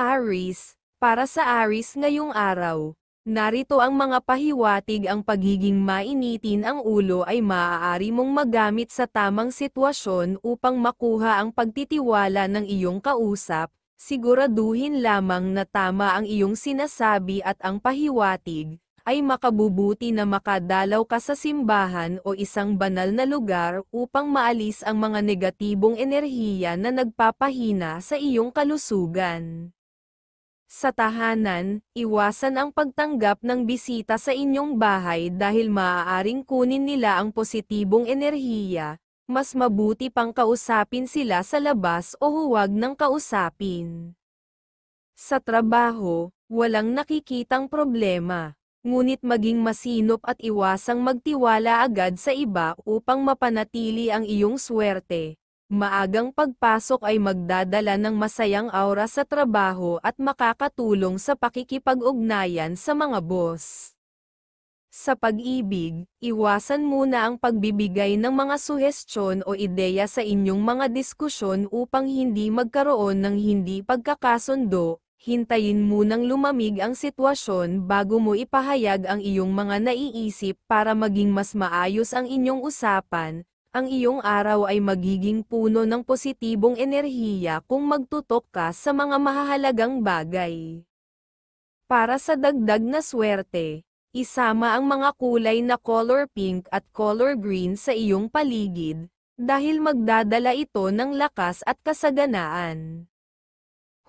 Aris, para sa Aris ngayong araw, narito ang mga pahiwatig ang pagiging mainitin ang ulo ay maaari mong magamit sa tamang sitwasyon upang makuha ang pagtitiwala ng iyong kausap, Siguraduhin lamang na tama ang iyong sinasabi at ang pahiwatig, ay makabubuti na makadalaw ka sa simbahan o isang banal na lugar upang maalis ang mga negatibong enerhiya na nagpapahina sa iyong kalusugan. Sa tahanan, iwasan ang pagtanggap ng bisita sa inyong bahay dahil maaaring kunin nila ang positibong enerhiya, mas mabuti pang kausapin sila sa labas o huwag nang kausapin. Sa trabaho, walang nakikitang problema, ngunit maging masinop at iwasang magtiwala agad sa iba upang mapanatili ang iyong swerte. Maagang pagpasok ay magdadala ng masayang aura sa trabaho at makakatulong sa pakikipag-ugnayan sa mga boss. Sa pag-ibig, iwasan muna ang pagbibigay ng mga suhestyon o ideya sa inyong mga diskusyon upang hindi magkaroon ng hindi pagkakasundo, hintayin munang lumamig ang sitwasyon bago mo ipahayag ang iyong mga naiisip para maging mas maayos ang inyong usapan. Ang iyong araw ay magiging puno ng positibong enerhiya kung magtutok ka sa mga mahahalagang bagay. Para sa dagdag na swerte, Isama ang mga kulay na color pink at color green sa iyong paligid, dahil magdadala ito ng lakas at kasaganaan.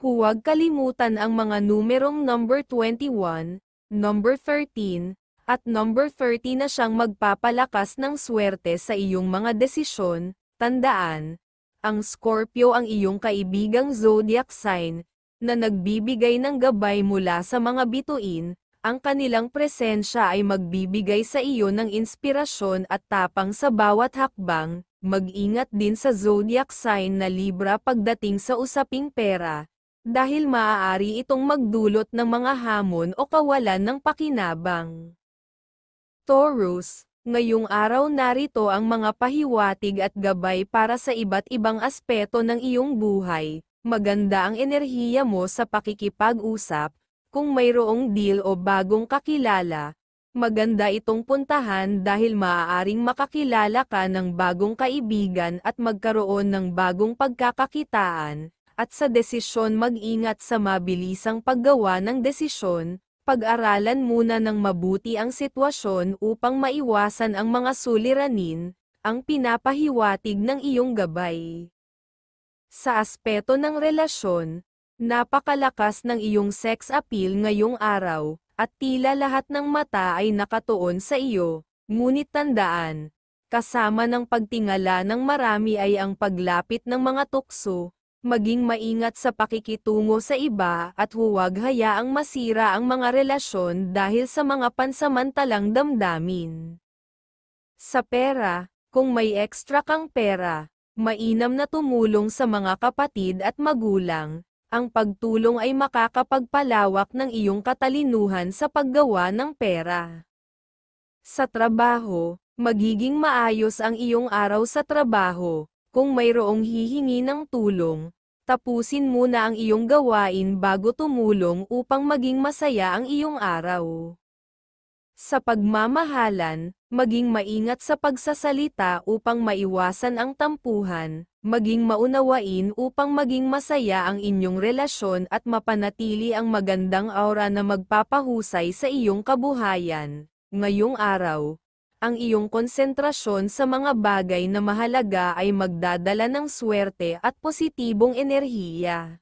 Huwag kalimutan ang mga numerong number 21, number 13, at number 30 na siyang magpapalakas ng swerte sa iyong mga desisyon, tandaan, ang Scorpio ang iyong kaibigang zodiac sign, na nagbibigay ng gabay mula sa mga bituin, ang kanilang presensya ay magbibigay sa iyo ng inspirasyon at tapang sa bawat hakbang, mag-ingat din sa zodiac sign na Libra pagdating sa usaping pera, dahil maaari itong magdulot ng mga hamon o kawalan ng pakinabang. Taurus, ngayong araw narito ang mga pahiwatig at gabay para sa iba't ibang aspeto ng iyong buhay, maganda ang enerhiya mo sa pakikipag-usap, kung mayroong deal o bagong kakilala, maganda itong puntahan dahil maaaring makakilala ka ng bagong kaibigan at magkaroon ng bagong pagkakakitaan, at sa desisyon mag-ingat sa mabilisang paggawa ng desisyon, pag-aralan muna ng mabuti ang sitwasyon upang maiwasan ang mga suliranin, ang pinapahiwatig ng iyong gabay. Sa aspeto ng relasyon, Napakalakas ng iyong sex appeal ngayong araw, at tila lahat ng mata ay nakatuon sa iyo, ngunit tandaan, kasama ng pagtingala ng marami ay ang paglapit ng mga tukso, maging maingat sa pakikitungo sa iba at huwag hayaang masira ang mga relasyon dahil sa mga pansamantalang damdamin. Sa pera, kung may extra kang pera, mainam na tumulong sa mga kapatid at magulang, ang pagtulong ay makakapagpalawak ng iyong katalinuhan sa paggawa ng pera. Sa trabaho, magiging maayos ang iyong araw sa trabaho. Kung mayroong hihingi ng tulong, tapusin muna ang iyong gawain bago tumulong upang maging masaya ang iyong araw. Sa pagmamahalan, maging maingat sa pagsasalita upang maiwasan ang tampuhan, maging maunawain upang maging masaya ang inyong relasyon at mapanatili ang magandang aura na magpapahusay sa iyong kabuhayan. Ngayong araw, ang iyong konsentrasyon sa mga bagay na mahalaga ay magdadala ng swerte at positibong enerhiya.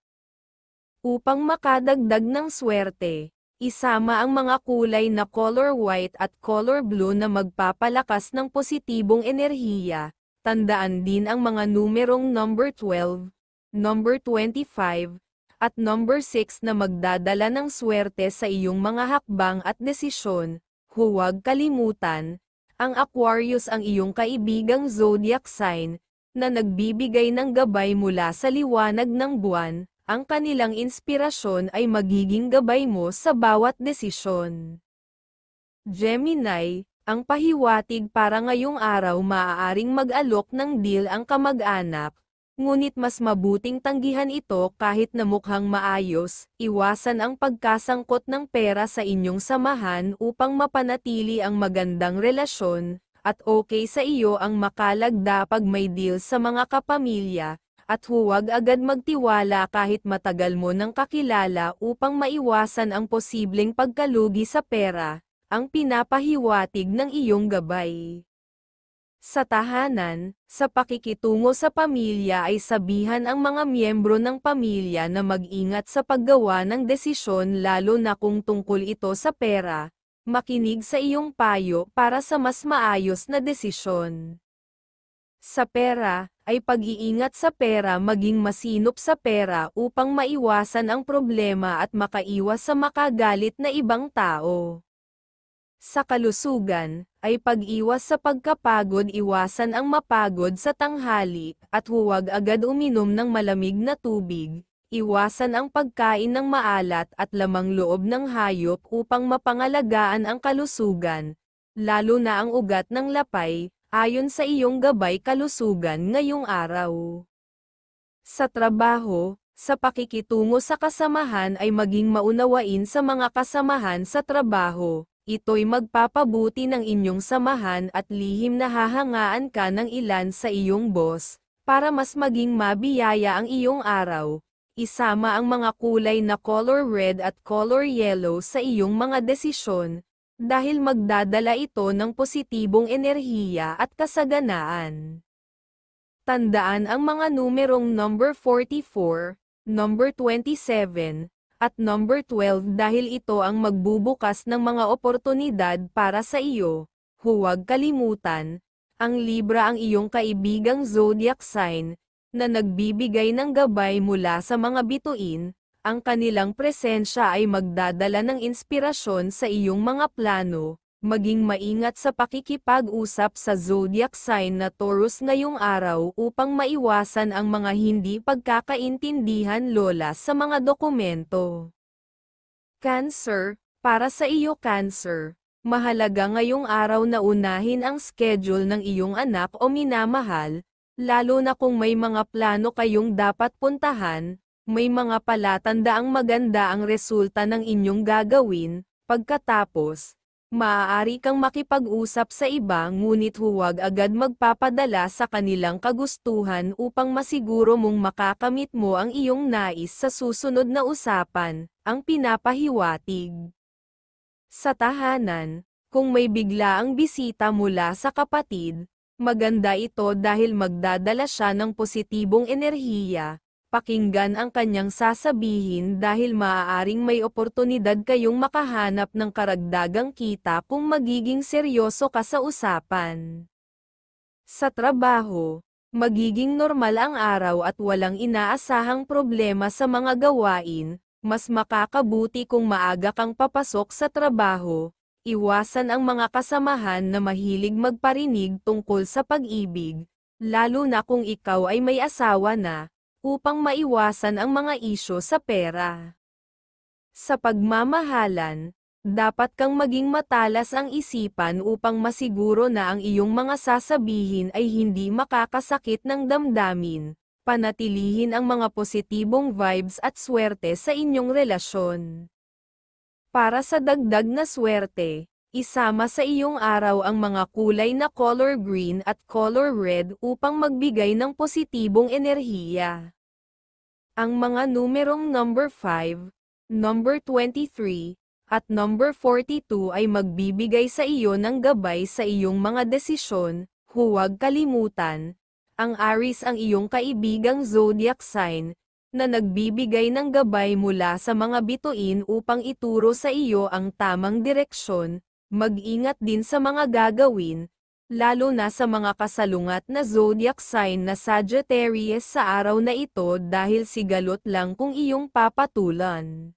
Upang makadagdag ng swerte, Isama ang mga kulay na color white at color blue na magpapalakas ng positibong enerhiya, Tandaan din ang mga numerong number 12, number 25, at number 6 na magdadala ng swerte sa iyong mga hakbang at desisyon. Huwag kalimutan, ang Aquarius ang iyong kaibigang zodiac sign, na nagbibigay ng gabay mula sa liwanag ng buwan, ang kanilang inspirasyon ay magiging gabay mo sa bawat desisyon. Gemini, ang pahiwatig para ngayong araw maaaring mag-alok ng deal ang kamag-anak, ngunit mas mabuting tanggihan ito kahit na mukhang maayos, iwasan ang pagkasangkot ng pera sa inyong samahan upang mapanatili ang magandang relasyon, at okay sa iyo ang makalagda pag may deal sa mga kapamilya, at huwag agad magtiwala kahit matagal mo ng kakilala upang maiwasan ang posibleng pagkalugi sa pera ang pinapahiwatig ng iyong gabay. Sa tahanan, sa pakikitungo sa pamilya ay sabihan ang mga miyembro ng pamilya na mag-ingat sa paggawa ng desisyon lalo na kung tungkol ito sa pera, makinig sa iyong payo para sa mas maayos na desisyon. Sa pera, ay pag-iingat sa pera maging masinop sa pera upang maiwasan ang problema at makaiwas sa makagalit na ibang tao. Sa kalusugan, ay pag-iwas sa pagkapagod iwasan ang mapagod sa tanghali, at huwag agad uminom ng malamig na tubig, iwasan ang pagkain ng maalat at lamang loob ng hayop upang mapangalagaan ang kalusugan, lalo na ang ugat ng lapay, ayon sa iyong gabay kalusugan ngayong araw. Sa trabaho, sa pakikitungo sa kasamahan ay maging maunawain sa mga kasamahan sa trabaho, ito'y magpapabuti ng inyong samahan at lihim na hahangaan ka ng ilan sa iyong boss, para mas maging mabiyaya ang iyong araw. Isama ang mga kulay na color red at color yellow sa iyong mga desisyon, dahil magdadala ito ng positibong enerhiya at kasaganaan. Tandaan ang mga numerong number 44, number 27, at number 12 dahil ito ang magbubukas ng mga oportunidad para sa iyo. Huwag kalimutan, ang Libra ang iyong kaibigang zodiac sign, na nagbibigay ng gabay mula sa mga bituin, ang kanilang presensya ay magdadala ng inspirasyon sa iyong mga plano, Maging maingat sa pakikipag-usap sa zodiac sign na Taurus ngayong araw upang maiwasan ang mga hindi pagkakaintindihan lola sa mga dokumento. Cancer, para sa iyo Cancer, mahalaga ngayong araw na unahin ang schedule ng iyong anak o minamahal, lalo na kung may mga plano kayong dapat puntahan, may mga palatandaang maganda ang resulta ng inyong gagawin, pagkatapos, Maaari kang makipag-usap sa iba ngunit huwag agad magpapadala sa kanilang kagustuhan upang masiguro mong makakamit mo ang iyong nais sa susunod na usapan, ang pinapahiwatig. Sa tahanan, kung may bigla ang bisita mula sa kapatid, maganda ito dahil magdadala siya ng positibong enerhiya, pakinggan ang kanyang sasabihin dahil maaaring may oportunidad kayong makahanap ng karagdagang kita kung magiging seryoso ka sa usapan. Sa trabaho, magiging normal ang araw at walang inaasahang problema sa mga gawain, mas makakabuti kung maaga kang papasok sa trabaho, iwasan ang mga kasamahan na mahilig magparinig tungkol sa pag-ibig, lalo na kung ikaw ay may asawa na, upang maiwasan ang mga isyo sa pera. Sa pagmamahalan, dapat kang maging matalas ang isipan upang masiguro na ang iyong mga sasabihin ay hindi makakasakit ng damdamin, panatilihin ang mga positibong vibes at swerte sa inyong relasyon. Para sa dagdag na swerte, Isama sa iyong araw ang mga kulay na color green at color red upang magbigay ng positibong enerhiya. Ang mga numerong number 5, number 23, at number 42 ay magbibigay sa iyo ng gabay sa iyong mga desisyon, huwag kalimutan. Ang Aries ang iyong kaibigang zodiac sign, na nagbibigay ng gabay mula sa mga bituin upang ituro sa iyo ang tamang direksyon, Mag-ingat din sa mga gagawin, lalo na sa mga kasalungat na zodiac sign na Sagittarius sa araw na ito dahil sigalot lang kung iyong papatulan.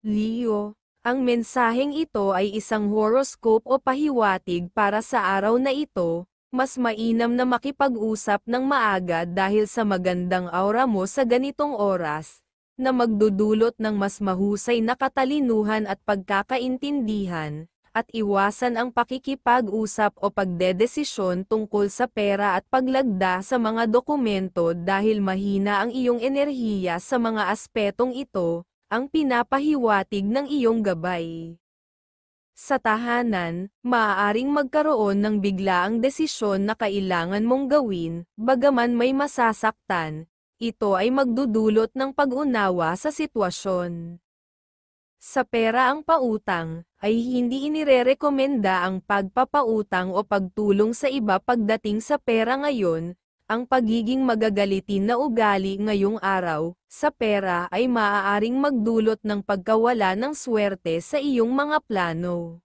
Leo, ang mensaheng ito ay isang horoscope o pahiwatig para sa araw na ito, mas mainam na makipag-usap ng maaga dahil sa magandang aura mo sa ganitong oras, na magdudulot ng mas mahusay na katalinuhan at pagkakaintindihan, at iwasan ang pakikipag-usap o pagdedesisyon tungkol sa pera at paglagda sa mga dokumento dahil mahina ang iyong enerhiya sa mga aspetong ito, ang pinapahiwatig ng iyong gabay. Sa tahanan, maaaring magkaroon ng biglaang desisyon na kailangan mong gawin, bagaman may masasaktan, ito ay magdudulot ng pag-unawa sa sitwasyon. Sa pera ang pautang, ay hindi inirerekomenda ang pagpapautang o pagtulong sa iba pagdating sa pera ngayon, ang pagiging magagalitin na ugali ngayong araw, sa pera ay maaaring magdulot ng pagkawala ng swerte sa iyong mga plano.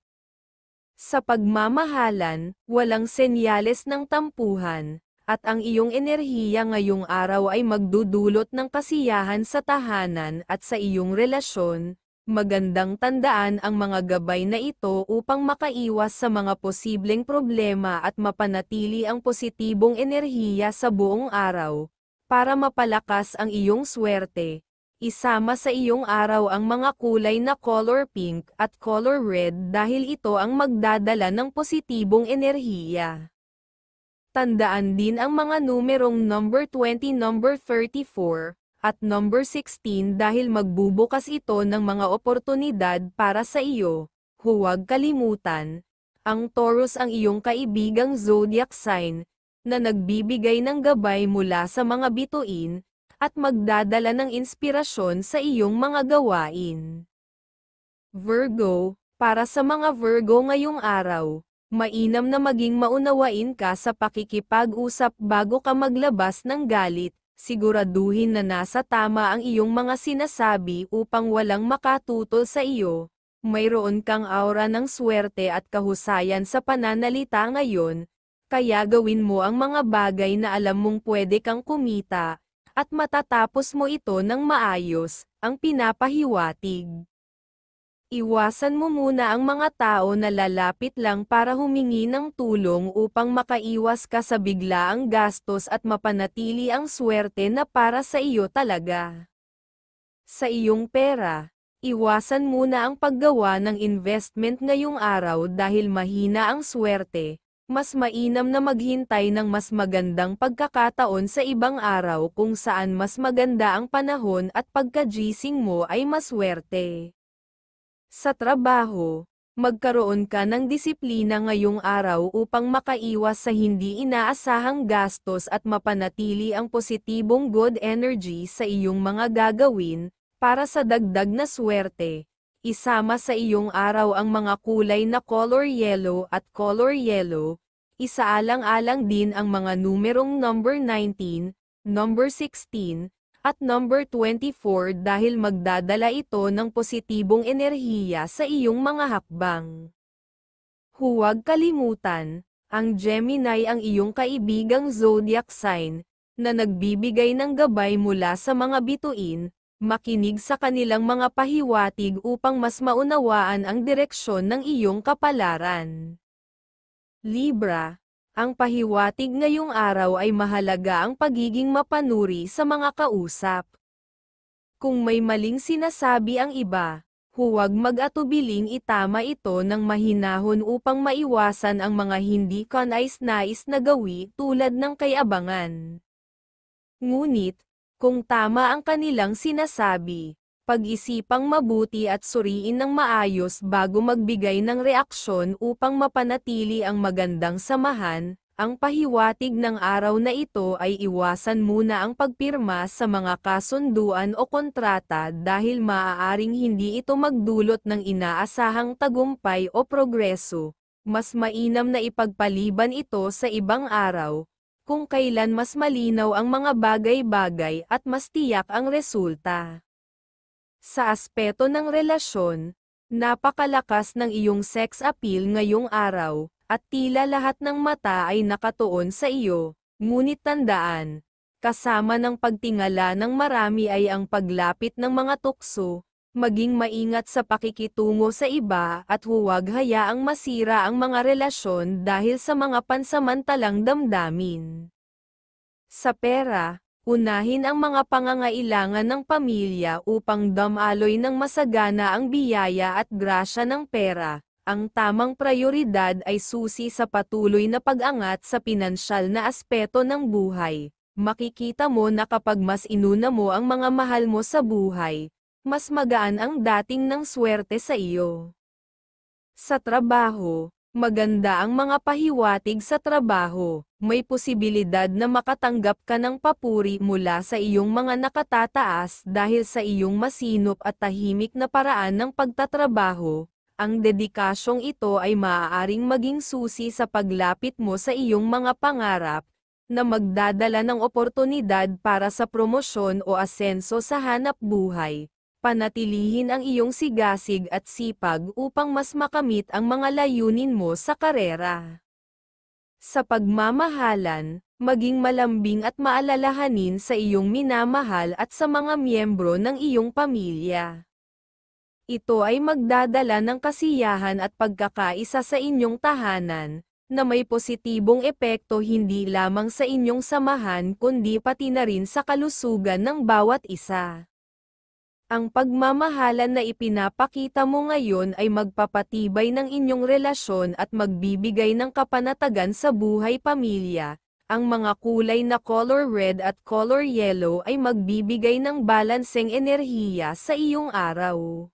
Sa pagmamahalan, walang senyales ng tampuhan, at ang iyong enerhiya ngayong araw ay magdudulot ng kasiyahan sa tahanan at sa iyong relasyon, Magandang tandaan ang mga gabay na ito upang makaiwas sa mga posibleng problema at mapanatili ang positibong enerhiya sa buong araw. Para mapalakas ang iyong swerte, isama sa iyong araw ang mga kulay na color pink at color red dahil ito ang magdadala ng positibong enerhiya. Tandaan din ang mga numerong number 20, number 34, at number 16 dahil magbubukas ito ng mga oportunidad para sa iyo. Huwag kalimutan, ang Taurus ang iyong kaibigang zodiac sign, na nagbibigay ng gabay mula sa mga bituin, at magdadala ng inspirasyon sa iyong mga gawain. Virgo, para sa mga Virgo ngayong araw, mainam na maging maunawain ka sa pakikipag-usap bago ka maglabas ng galit, siguraduhin na nasa tama ang iyong mga sinasabi upang walang makatutol sa iyo. Mayroon kang aura ng swerte at kahusayan sa pananalita ngayon, kaya gawin mo ang mga bagay na alam mong pwede kang kumita, at matatapos mo ito ng maayos, ang pinapahiwatig. Iwasan mo muna ang mga tao na lalapit lang para humingi ng tulong upang makaiwas ka sa biglaang gastos at mapanatili ang swerte na para sa iyo talaga. Sa iyong pera, iwasan muna ang paggawa ng investment ngayong araw dahil mahina ang swerte. Mas mainam na maghintay ng mas magandang pagkakataon sa ibang araw kung saan mas maganda ang panahon at pagkagising mo ay maswerte. Sa trabaho, magkaroon ka ng disiplina ngayong araw upang makaiwas sa hindi inaasahang gastos at mapanatili ang positibong good energy sa iyong mga gagawin, para sa dagdag na swerte. Isama sa iyong araw ang mga kulay na color yellow at color yellow, isaalang-alang din ang mga numerong number 19, number 16, at number 24 dahil magdadala ito ng positibong enerhiya sa iyong mga hakbang. Huwag kalimutan, ang Gemini ang iyong kaibigang zodiac sign, na nagbibigay ng gabay mula sa mga bituin, makinig sa kanilang mga pahiwatig upang mas maunawaan ang direksyon ng iyong kapalaran. Libra, ang pahiwatig ngayong araw ay mahalaga ang pagiging mapanuri sa mga kausap. Kung may maling sinasabi ang iba, huwag mag-atubiling itama ito ng mahinahon upang maiwasan ang mga hindi kanais-nais na gawi tulad ng kayabangan. Ngunit, kung tama ang kanilang sinasabi, pag-isipang mabuti at suriin ng maayos bago magbigay ng reaksyon upang mapanatili ang magandang samahan. Ang pahiwatig ng araw na ito ay iwasan muna ang pagpirma sa mga kasunduan o kontrata dahil maaaring hindi ito magdulot ng inaasahang tagumpay o progreso. Mas mainam na ipagpaliban ito sa ibang araw, kung kailan mas malinaw ang mga bagay-bagay at mas tiyak ang resulta. Sa aspeto ng relasyon, napakalakas ng iyong sex appeal ngayong araw, at tila lahat ng mata ay nakatuon sa iyo, ngunit tandaan, kasama ng pagtingala ng marami ay ang paglapit ng mga tukso, maging maingat sa pakikitungo sa iba at huwag hayaang masira ang mga relasyon dahil sa mga pansamantalang damdamin. Sa pera, Unahin ang mga pangangailangan ng pamilya upang damaloy ng masagana ang biyaya at grasya ng pera. Ang tamang prioridad ay susi sa patuloy na pag-angat sa pinansyal na aspeto ng buhay. Makikita mo na kapag mas inuna mo ang mga mahal mo sa buhay, mas magaan ang dating ng swerte sa iyo. Sa trabaho, maganda ang mga pahiwatig sa trabaho. May posibilidad na makatanggap ka ng papuri mula sa iyong mga nakatataas dahil sa iyong masinop at tahimik na paraan ng pagtatrabaho. Ang dedikasyong ito ay maaaring maging susi sa paglapit mo sa iyong mga pangarap, na magdadala ng oportunidad para sa promosyon o asenso sa hanap buhay. Panatilihin ang iyong sigasig at sipag upang mas makamit ang mga layunin mo sa karera. Sa pagmamahalan, maging malambing at maalalahanin sa iyong minamahal at sa mga miyembro ng iyong pamilya. Ito ay magdadala ng kasiyahan at pagkakaisa sa inyong tahanan, na may positibong epekto hindi lamang sa inyong samahan kundi pati na rin sa kalusugan ng bawat isa. Ang pagmamahalan na ipinapakita mo ngayon ay magpapatibay ng inyong relasyon at magbibigay ng kapanatagan sa buhay pamilya. Ang mga kulay na color red at color yellow ay magbibigay ng balanseng enerhiya sa iyong araw.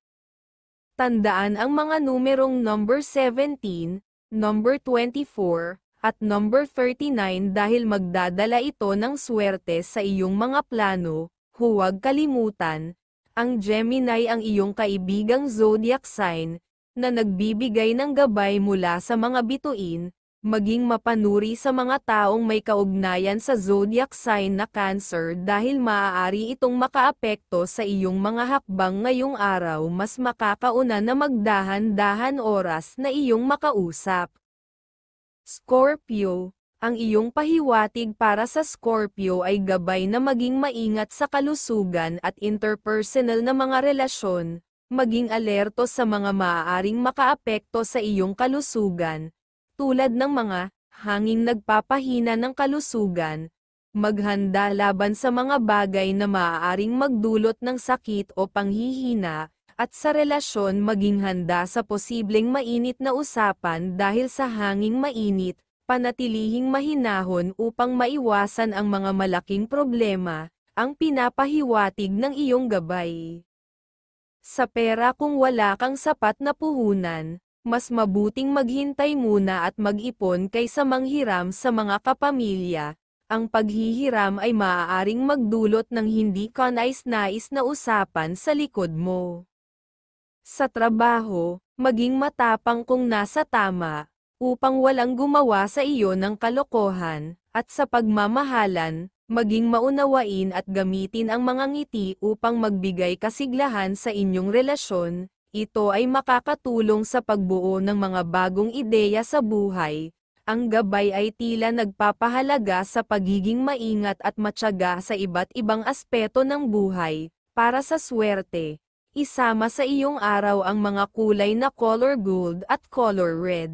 Tandaan ang mga numerong number 17, number 24, at number 39 dahil magdadala ito ng swerte sa iyong mga plano. Huwag kalimutan, ang Gemini ang iyong kaibigang zodiac sign, na nagbibigay ng gabay mula sa mga bituin, maging mapanuri sa mga taong may kaugnayan sa zodiac sign na Cancer dahil maaari itong makaapekto sa iyong mga hakbang ngayong araw mas makakauna na magdahan-dahan oras na iyong makausap. Scorpio ang iyong pahiwatig para sa Scorpio ay gabay na maging maingat sa kalusugan at interpersonal na mga relasyon, maging alerto sa mga maaaring makaapekto sa iyong kalusugan, tulad ng mga hanging nagpapahina ng kalusugan, maghanda laban sa mga bagay na maaaring magdulot ng sakit o panghihina, at sa relasyon maging handa sa posibleng mainit na usapan dahil sa hanging mainit, Panatilihing mahinahon upang maiwasan ang mga malaking problema, ang pinapahiwatig ng iyong gabay. Sa pera kung wala kang sapat na puhunan, mas mabuting maghintay muna at mag-ipon kaysa manghiram sa mga kapamilya. Ang paghihiram ay maaaring magdulot ng hindi kanais-nais na usapan sa likod mo. Sa trabaho, maging matapang kung nasa tama, upang walang gumawa sa iyo ng kalokohan, at sa pagmamahalan, maging maunawain at gamitin ang mga ngiti upang magbigay kasiglahan sa inyong relasyon, ito ay makakatulong sa pagbuo ng mga bagong ideya sa buhay. Ang gabay ay tila nagpapahalaga sa pagiging maingat at matyaga sa iba't ibang aspeto ng buhay, para sa swerte. Isama sa iyong araw ang mga kulay na color gold at color red.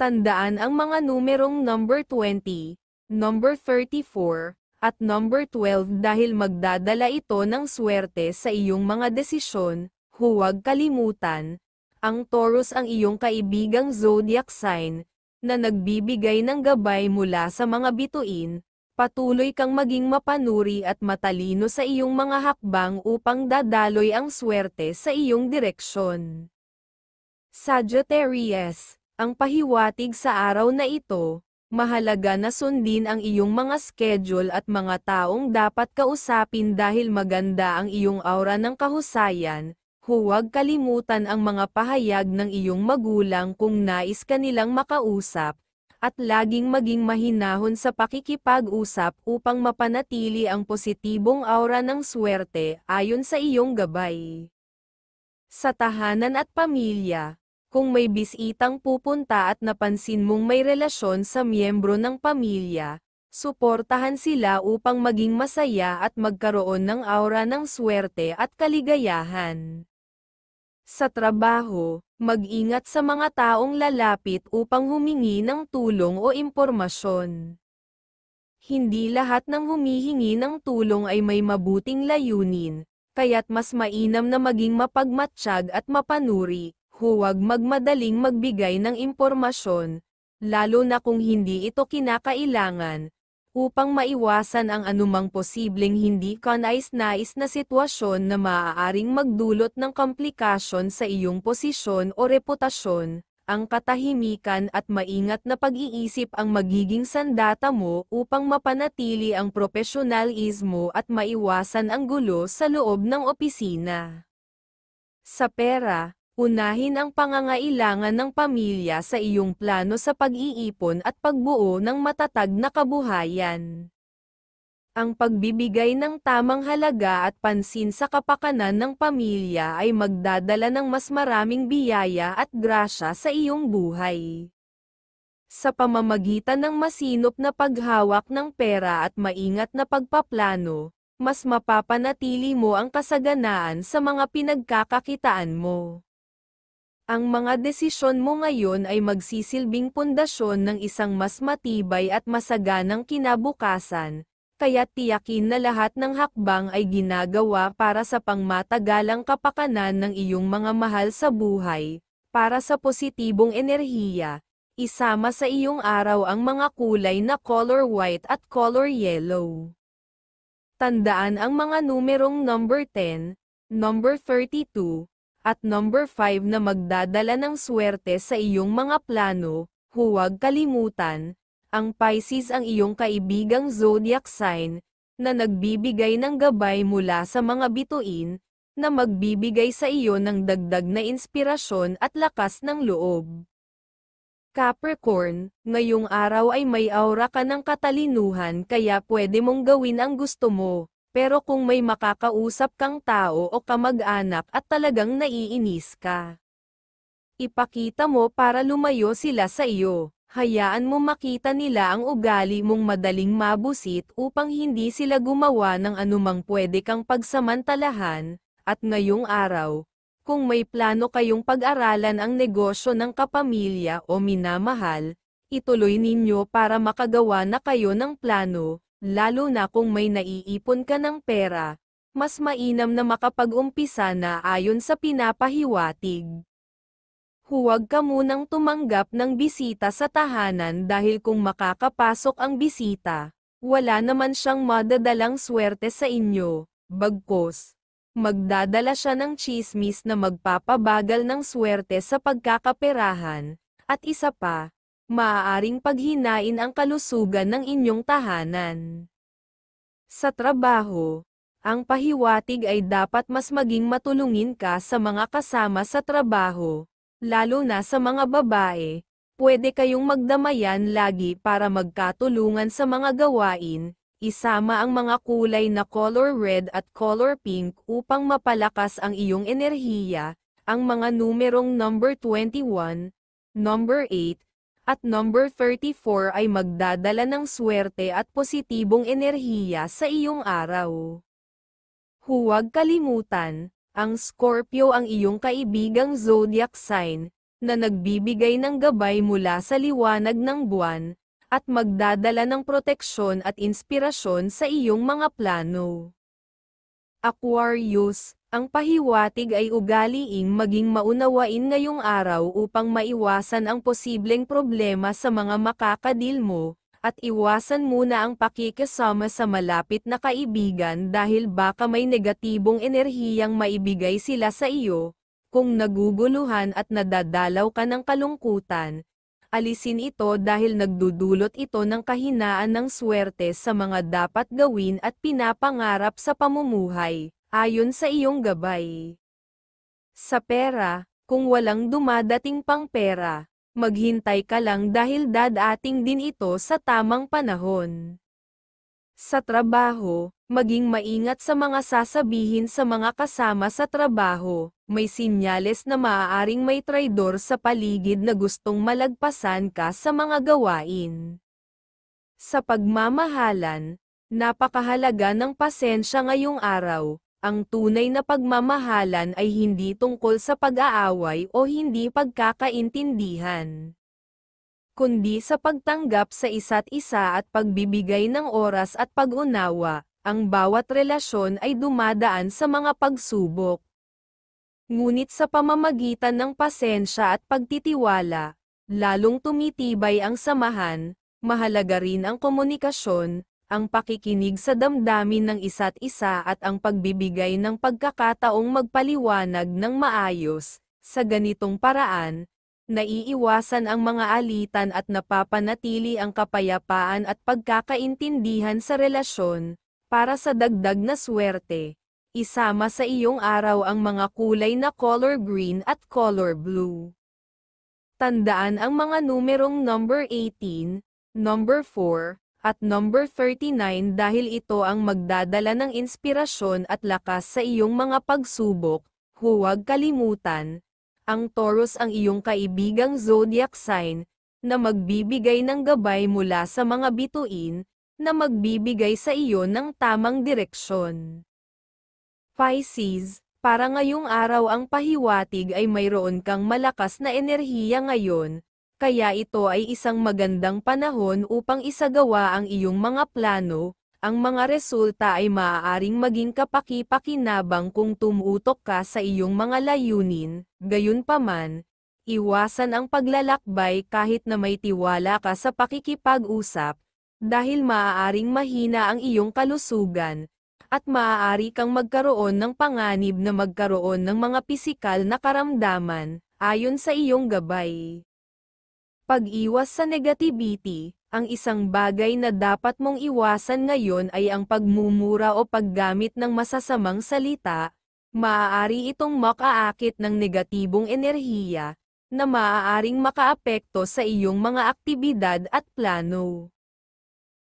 Tandaan ang mga numerong number 20, number 34, at number 12 dahil magdadala ito ng swerte sa iyong mga desisyon, huwag kalimutan. Ang Taurus ang iyong kaibigang zodiac sign, na nagbibigay ng gabay mula sa mga bituin, patuloy kang maging mapanuri at matalino sa iyong mga hakbang upang dadaloy ang swerte sa iyong direksyon. Sagittarius ang pahiwatig sa araw na ito, mahalaga na sundin ang iyong mga schedule at mga taong dapat kausapin dahil maganda ang iyong aura ng kahusayan, huwag kalimutan ang mga pahayag ng iyong magulang kung nais kanilang makausap, at laging maging mahinahon sa pakikipag-usap upang mapanatili ang positibong aura ng swerte ayon sa iyong gabay. Sa tahanan at pamilya, kung may bisitang pupunta at napansin mong may relasyon sa miyembro ng pamilya, suportahan sila upang maging masaya at magkaroon ng aura ng swerte at kaligayahan. Sa trabaho, mag-ingat sa mga taong lalapit upang humingi ng tulong o impormasyon. Hindi lahat ng humihingi ng tulong ay may mabuting layunin, kaya't mas mainam na maging mapagmatsyag at mapanuri, huwag magmadaling magbigay ng impormasyon, lalo na kung hindi ito kinakailangan, upang maiwasan ang anumang posibleng hindi kanais-nais na sitwasyon na maaaring magdulot ng komplikasyon sa iyong posisyon o reputasyon, ang katahimikan at maingat na pag-iisip ang magiging sandata mo upang mapanatili ang profesionalismo at maiwasan ang gulo sa loob ng opisina. Sa pera, Unahin ang pangangailangan ng pamilya sa iyong plano sa pag-iipon at pagbuo ng matatag na kabuhayan. Ang pagbibigay ng tamang halaga at pansin sa kapakanan ng pamilya ay magdadala ng mas maraming biyaya at grasya sa iyong buhay. Sa pamamagitan ng masinop na paghawak ng pera at maingat na pagpaplano, mas mapapanatili mo ang kasaganaan sa mga pinagkakakitaan mo. Ang mga desisyon mo ngayon ay magsisilbing pundasyon ng isang mas matibay at masaganang kinabukasan, kaya tiyakin na lahat ng hakbang ay ginagawa para sa pangmatagalang kapakanan ng iyong mga mahal sa buhay, para sa positibong enerhiya. Isama sa iyong araw ang mga kulay na color white at color yellow. Tandaan ang mga numerong number 10, number 32, at number 5 na magdadala ng swerte sa iyong mga plano, huwag kalimutan, ang Pisces ang iyong kaibigang zodiac sign, na nagbibigay ng gabay mula sa mga bituin, na magbibigay sa iyo ng dagdag na inspirasyon at lakas ng loob. Capricorn, ngayong araw ay may aura ka ng katalinuhan kaya pwede mong gawin ang gusto mo, pero kung may makakausap kang tao o kamag-anak at talagang naiinis ka, ipakita mo para lumayo sila sa iyo. Hayaan mo makita nila ang ugali mong madaling mabusit upang hindi sila gumawa ng anumang pwede kang pagsamantalahan, at ngayong araw, kung may plano kayong pag-aralan ang negosyo ng kapamilya o minamahal, ituloy ninyo para makagawa na kayo ng plano, lalo na kung may naiipon ka ng pera, mas mainam na makapag-umpisa na ayon sa pinapahiwatig. Huwag ka munang tumanggap ng bisita sa tahanan dahil kung makakapasok ang bisita, wala naman siyang madadalang swerte sa inyo, bagkos. Magdadala siya ng chismis na magpapabagal ng swerte sa pagkakaperahan, at isa pa, maaaring paghinain ang kalusugan ng inyong tahanan. Sa trabaho, ang pahiwatig ay dapat mas maging matulungin ka sa mga kasama sa trabaho, lalo na sa mga babae. Pwede kayong magdamayan lagi para magkatulungan sa mga gawain, isama ang mga kulay na color red at color pink upang mapalakas ang iyong enerhiya, ang mga numerong number 21, number 8, at number 34 ay magdadala ng swerte at positibong enerhiya sa iyong araw. Huwag kalimutan, ang Scorpio ang iyong kaibigang zodiac sign, na nagbibigay ng gabay mula sa liwanag ng buwan, at magdadala ng proteksyon at inspirasyon sa iyong mga plano. Aquarius, ang pahiwatig ay ugaliing maging maunawain ngayong araw upang maiwasan ang posibleng problema sa mga makakadil mo, at iwasan muna ang pakikisama sa malapit na kaibigan dahil baka may negatibong enerhiyang maibigay sila sa iyo, kung naguguluhan at nadadalaw ka ng kalungkutan, alisin ito dahil nagdudulot ito ng kahinaan ng swerte sa mga dapat gawin at pinapangarap sa pamumuhay, ayon sa iyong gabay. Sa pera, kung walang dumadating pang pera, maghintay ka lang dahil dadating din ito sa tamang panahon sa trabaho, maging maingat sa mga sasabihin sa mga kasama sa trabaho, may sinyales na maaaring may traidor sa paligid na gustong malagpasan ka sa mga gawain. Sa pagmamahalan, napakahalaga ng pasensya ngayong araw, ang tunay na pagmamahalan ay hindi tungkol sa pag-aaway o hindi pagkakaintindihan kundi sa pagtanggap sa isa't isa at pagbibigay ng oras at pag-unawa, ang bawat relasyon ay dumadaan sa mga pagsubok. Ngunit sa pamamagitan ng pasensya at pagtitiwala, lalong tumitibay ang samahan, mahalaga rin ang komunikasyon, ang pakikinig sa damdamin ng isa't isa at ang pagbibigay ng pagkakataong magpaliwanag ng maayos. Sa ganitong paraan, naiiwasan ang mga alitan at napapanatili ang kapayapaan at pagkakaintindihan sa relasyon, para sa dagdag na swerte. Isama sa iyong araw ang mga kulay na color green at color blue. Tandaan ang mga numerong number 18, number 4, at number 39 dahil ito ang magdadala ng inspirasyon at lakas sa iyong mga pagsubok, huwag kalimutan, ang Taurus ang iyong kaibigang zodiac sign, na magbibigay ng gabay mula sa mga bituin, na magbibigay sa iyo ng tamang direksyon. Pisces, para ngayong araw ang pahiwatig ay mayroon kang malakas na enerhiya ngayon, kaya ito ay isang magandang panahon upang isagawa ang iyong mga plano, ang mga resulta ay maaaring maging kapaki-pakinabang kung tumutok ka sa iyong mga layunin, gayunpaman, iwasan ang paglalakbay kahit na may tiwala ka sa pakikipag-usap, dahil maaaring mahina ang iyong kalusugan, at maaari kang magkaroon ng panganib na magkaroon ng mga pisikal na karamdaman, ayon sa iyong gabay. Pag-iwas sa negativity, ang isang bagay na dapat mong iwasan ngayon ay ang pagmumura o paggamit ng masasamang salita, maaari itong makaakit ng negatibong enerhiya, na maaaring makaapekto sa iyong mga aktibidad at plano.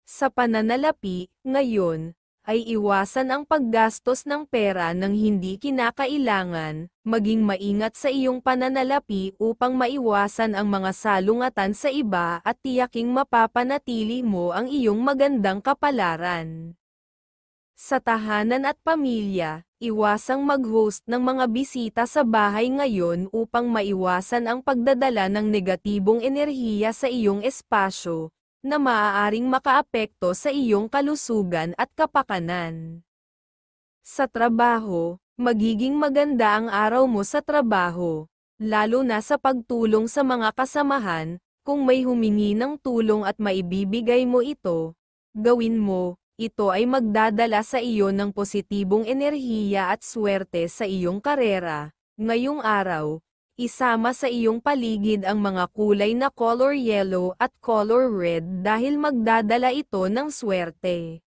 Sa pananalapi, ngayon, ay iwasan ang paggastos ng pera ng hindi kinakailangan, maging maingat sa iyong pananalapi upang maiwasan ang mga salungatan sa iba at tiyaking mapapanatili mo ang iyong magandang kapalaran. Sa tahanan at pamilya, iwasang mag-host ng mga bisita sa bahay ngayon upang maiwasan ang pagdadala ng negatibong enerhiya sa iyong espasyo, na maaaring makaapekto sa iyong kalusugan at kapakanan. Sa trabaho, magiging maganda ang araw mo sa trabaho, lalo na sa pagtulong sa mga kasamahan, kung may humingi ng tulong at maibibigay mo ito, gawin mo, ito ay magdadala sa iyo ng positibong enerhiya at swerte sa iyong karera. Ngayong araw, Isama sa iyong paligid ang mga kulay na color yellow at color red dahil magdadala ito ng swerte.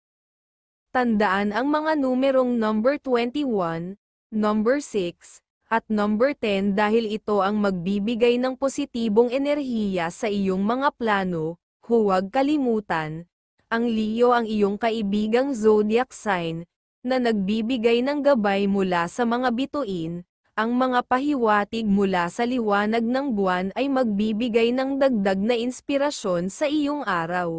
Tandaan ang mga numerong number 21, number 6, at number 10 dahil ito ang magbibigay ng positibong enerhiya sa iyong mga plano, huwag kalimutan. Ang Leo ang iyong kaibigang zodiac sign, na nagbibigay ng gabay mula sa mga bituin, ang mga pahiwatig mula sa liwanag ng buwan ay magbibigay ng dagdag na inspirasyon sa iyong araw.